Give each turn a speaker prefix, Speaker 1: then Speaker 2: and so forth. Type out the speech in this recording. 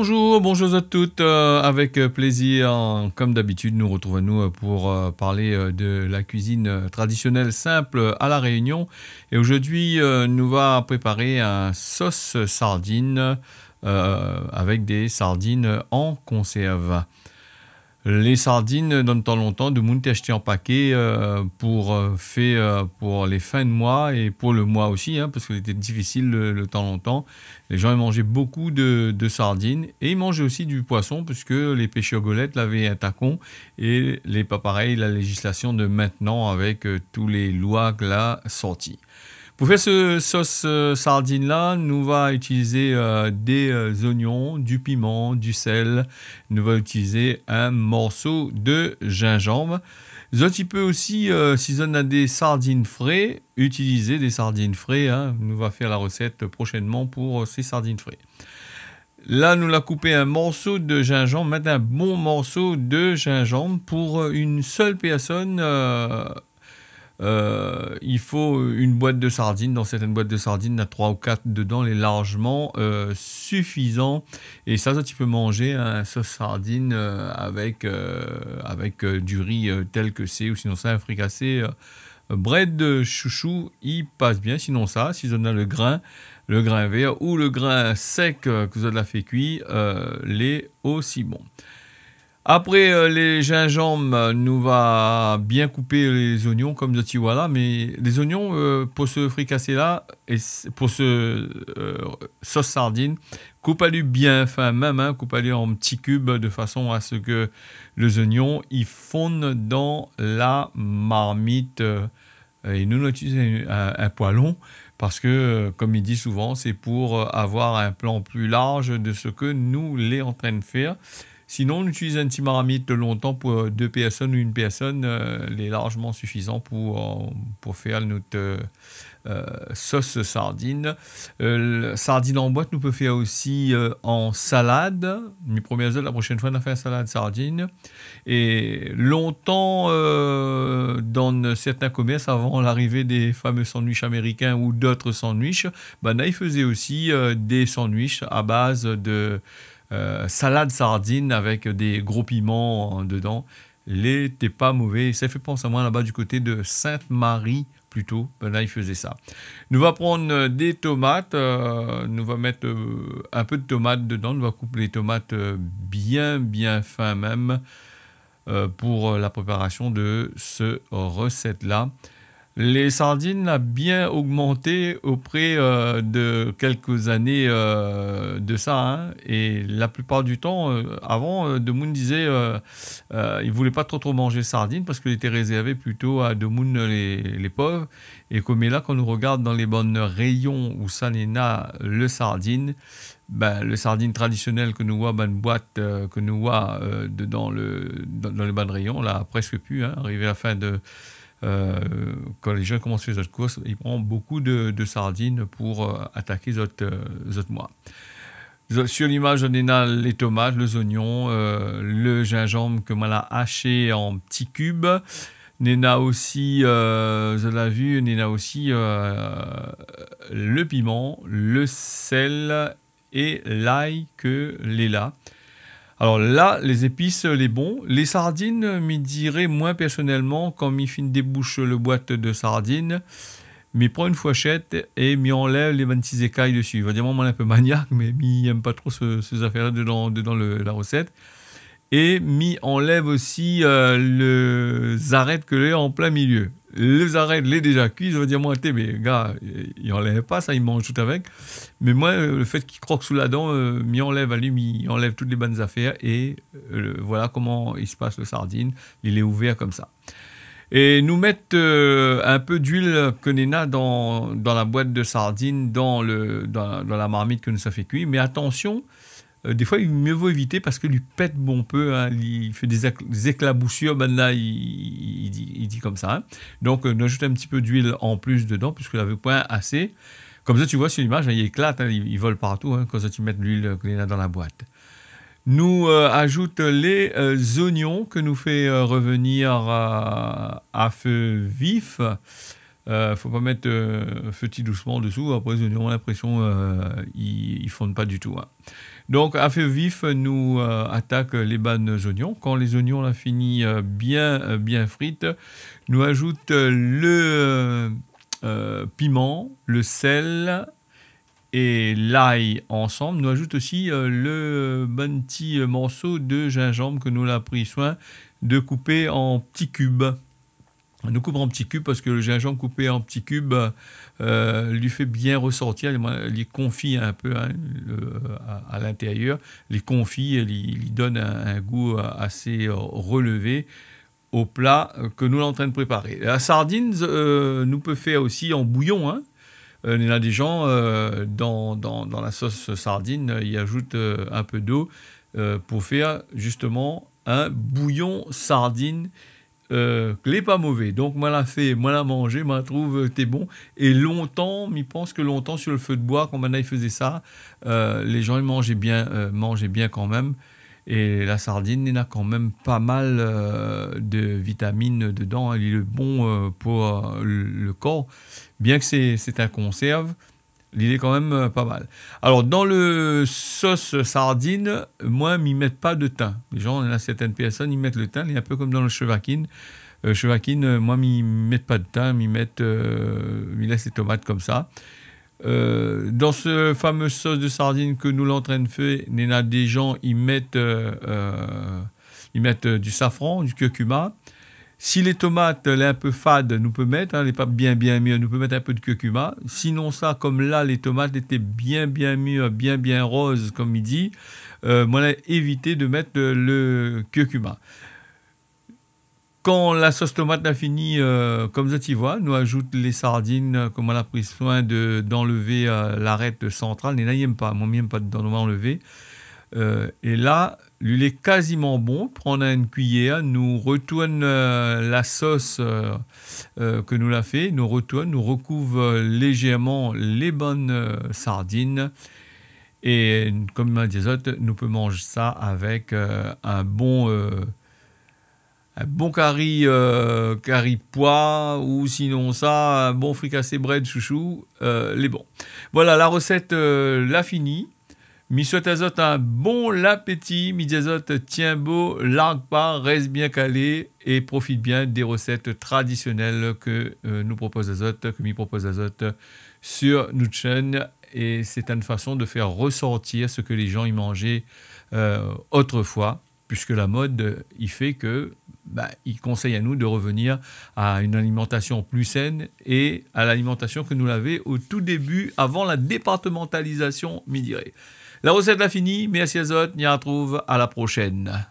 Speaker 1: Bonjour, bonjour à toutes. Euh, avec euh, plaisir, comme d'habitude, nous retrouvons nous euh, pour parler de la cuisine traditionnelle simple à La Réunion. Et aujourd'hui, nous va préparer un sauce sardine avec des sardines en conserve. Les sardines, dans le temps longtemps, de monde acheter en paquet euh, pour, euh, euh, pour les fins de mois et pour le mois aussi, hein, parce qu'il était difficile le, temps longtemps. Les gens mangeaient beaucoup de, sardines et ils mangeaient aussi du poisson, puisque les pêcheurs golettes l'avaient un tacon et les pas pareil, la législation de maintenant avec tous les lois là sorties. Pour faire ce sauce sardine là, nous va utiliser euh, des euh, oignons, du piment, du sel. Nous va utiliser un morceau de gingembre. Zot, petit peut aussi, euh, si on a des sardines frais, utiliser des sardines frais. Hein. Nous va faire la recette prochainement pour ces sardines frais. Là, nous l'a coupé un morceau de gingembre. Maintenant, un bon morceau de gingembre pour une seule personne. Euh, il faut une boîte de sardines. Dans certaines boîtes de sardines, il y en a 3 ou 4 dedans, est largement euh, suffisant. Et ça, tu peux manger un sauce sardine euh, avec, euh, avec du riz tel que c'est, ou sinon ça, un fricassé. bread de chouchou, il passe bien. Sinon ça, si on a le grain, le grain vert ou le grain sec que vous avez fait cuit, l'est aussi bon. Après euh, les gingembre, euh, nous va bien couper les oignons comme de Tiwala, mais les oignons euh, pour ce fricassé là et pour ce sauce sardine, coupe-les bien fin même, hein, coupe-les en petits cubes de façon à ce que les oignons ils fondent dans la marmite. et nous on utilise un, un poêlon parce que, comme il dit souvent, c'est pour avoir un plan plus large de ce que nous les en train de faire. Sinon, on utilise un petit longtemps pour euh, deux personnes ou une personne. il euh, est largement suffisant pour, euh, pour faire notre sauce sardine. sardine en boîte, nous peut faire aussi en salade. Mes premières heures, la prochaine fois, on a fait une salade sardine. Et longtemps, dans certains commerces, avant l'arrivée des fameux sandwichs américains ou d'autres sandwichs, ben là, ils faisaient aussi des sandwichs à base de euh, salade sardine avec des gros piments euh, dedans. L'était pas mauvais. Ça fait penser à moi là-bas du côté de Sainte-Marie plutôt. Ben là, il faisait ça. Nous va prendre euh, des tomates. nous va mettre un peu de tomates dedans. Nous va couper les tomates bien, bien fin même pour la préparation de ce recette-là. Les sardines ont bien augmenté auprès euh, de quelques années euh, de ça. Hein. Et la plupart du temps, euh, avant, De Moon disait ne voulait pas trop trop manger sardines parce qu'il était réservé plutôt à De Moon les, pauvres. Et comme est là, quand on regarde dans les bonnes rayons où ça pas le sardine, ben, le sardine traditionnel que nous voit ben, boîte que nous voit dans, le, dans, les bonnes rayons, là, presque plus, arriver hein, arrivé à la fin de euh, quand les gens commencent les autres courses, ils prennent beaucoup de, sardines pour euh, attaquer les autres, euh, mois. Sur l'image, on les tomates, les oignons, le gingembre que a haché en petits cubes. Nena aussi, vous avez vu, Nena aussi le piment, le sel et l'ail que Léla. là. Alors là, les épices, euh, les bons. Les sardines, euh, m'y dirais, moins personnellement quand m'y débouche le boîte de sardines. Mais prend une fourchette et m'y enlève les 26 écailles dessus. Vraiment, moi, un peu maniaque, mais m'y aime pas trop ces affaires-là dedans, la recette. Et m'y enlève aussi les euh, le que j'ai en plein milieu les arènes, les déjà cuits, je veux dire, moi, t'es, mais gars, il enlève pas ça, il mange tout avec. Mais moi, euh, le fait qu'il croque sous la dent, il euh, m'y enlève à lui, m'y enlève toutes les bonnes affaires. Et euh, voilà comment il se passe le sardine. Il est ouvert comme ça. Et nous mettre un peu d'huile quenena dans, dans la boîte de sardines, dans, la marmite que nous ça fait cuire. Mais attention, euh, des fois, il mieux vaut éviter parce qu'il lui pète bon peu. Hein. il fait des, éclaboussures. Maintenant, il, dit, comme ça. Hein. Donc, on euh, ajoute un petit peu d'huile en plus dedans, puisque la pas assez. Comme ça, tu vois sur l'image, hein, il éclate, il, vole partout. quand ça, tu mets de l'huile dans la boîte. Nous ajoutons euh, ajoute les oignons que nous fait revenir à feu vif ne euh, faut pas mettre petit euh, doucement dessous, après ils vraiment l'impression euh, ils ne fondent pas du tout. Hein. Donc, à feu vif, nous euh, les bannes oignons. Quand les oignons ont fini bien, bien frites, nous ajoutons le piment, le sel et l'ail ensemble. Nous ajoutons aussi le bon petit morceau de gingembre que nous l'a pris soin de couper en petits cubes nous coupe en petits cubes parce que le gingembre coupé en petits cubes euh, lui fait bien ressortir les confie un peu hein, à, l'intérieur. Les confie, lui donne un, goût euh, assez euh, relevé au plat que nous sommes en train de préparer. La sardine nous peut faire aussi en bouillon. Hein. Il y a des gens, dans, dans, la sauce sardine, ils ajoutent un peu d'eau pour faire justement un bouillon sardine euh, pas mauvais. Donc, moi la fait, moi la manger, moi trouve, euh, t'es bon. Et longtemps, m'y pense que longtemps, sur le feu de bois, quand ils faisait ça, euh, les gens, ils mangeaient bien, euh, mangeaient bien quand même. Et la sardine, elle a quand même pas mal de vitamines dedans. Elle est bon pour le corps. Bien que c'est un conserve, L'idée est quand même euh, pas mal. Alors, dans le sauce sardine, moi, ils mettent pas de thym. Les gens, on a certaines personnes, ils mettent le thym, il est un peu comme dans le chevaquine Euh, euh moi, ils mettent pas de thym, ils mettent, ils euh, laissent les tomates comme ça. dans ce fameux sauce de sardine que nous l'entraîne fait, il y en a des gens, ils mettent, ils mettent du safran, du curcuma, si les tomates, elle un peu fade, nous peut mettre, hein, elle pas bien bien nous peut mettre un peu de curcuma. Sinon ça, comme là, les tomates étaient bien bien mûres, bien bien roses, comme il dit, euh, on a évité de mettre le curcuma. Quand la sauce tomate a fini, euh, comme ça tu vois, nous ajoute les sardines, euh, comme on a pris soin d'enlever euh, l'arête centrale. Et là, pas, on n'y pas de enlever. Euh, et là, il est quasiment bon. Prendre une cuillère, nous retourne euh, la sauce euh, que nous l'a fait, nous retourne, nous recouvre légèrement les bonnes sardines. Et comme un des autres, nous peut manger ça avec un bon un bon curry, curry pois ou sinon ça, un bon fricassé bread chouchou, les bons. Voilà, la recette l'a finie souhaite a un bon appétit. l'appétit. Azote, tient beau, largue pas, reste bien calé et profite bien des recettes traditionnelles que euh, nous propose Azote, que m'y propose Azote sur notre chaîne. Et c'est une façon de faire ressortir ce que les gens y mangeaient euh, autrefois, puisque la mode, il fait que bah, il conseille à nous de revenir à une alimentation plus saine et à l'alimentation que nous l'avions au tout début, avant la départementalisation, midi. La recette l'a fini. Merci à Zot. On y retrouve à la prochaine.